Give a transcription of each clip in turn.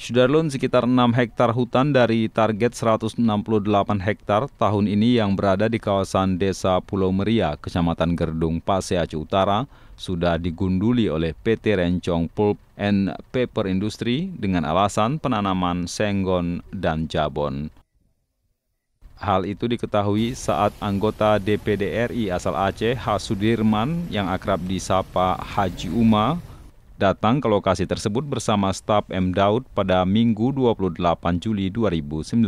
Sudarlun sekitar 6 hektar hutan dari target 168 hektar tahun ini yang berada di kawasan Desa Pulau Meria, Kecamatan Gerdung, Pase Aceh Utara, sudah digunduli oleh PT Rencong Pulp and Paper Industry dengan alasan penanaman senggon dan jabon. Hal itu diketahui saat anggota DPD RI asal Aceh, H Sudirman, yang akrab disapa Haji Uma, datang ke lokasi tersebut bersama staf M. Daud pada Minggu 28 Juli 2019.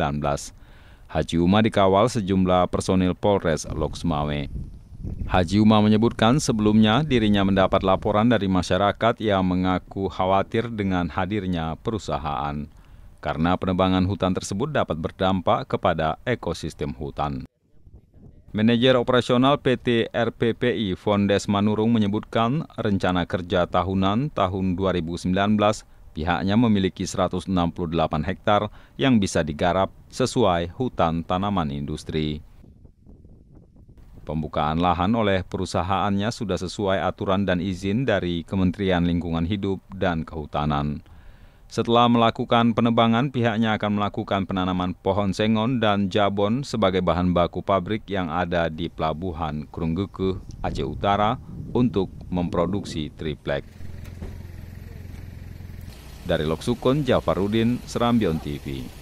Haji Umar dikawal sejumlah personil Polres Lok Haji Umar menyebutkan sebelumnya dirinya mendapat laporan dari masyarakat yang mengaku khawatir dengan hadirnya perusahaan karena penebangan hutan tersebut dapat berdampak kepada ekosistem hutan. Manajer operasional PT RPPI Fondes Manurung menyebutkan rencana kerja tahunan tahun 2019 pihaknya memiliki 168 hektar yang bisa digarap sesuai hutan tanaman industri. Pembukaan lahan oleh perusahaannya sudah sesuai aturan dan izin dari Kementerian Lingkungan Hidup dan Kehutanan. Setelah melakukan penebangan, pihaknya akan melakukan penanaman pohon sengon dan jabon sebagai bahan baku pabrik yang ada di pelabuhan Krungguku, Aceh Utara untuk memproduksi triplek. Dari Lok Sukun, Jafarudin, Serambion TV.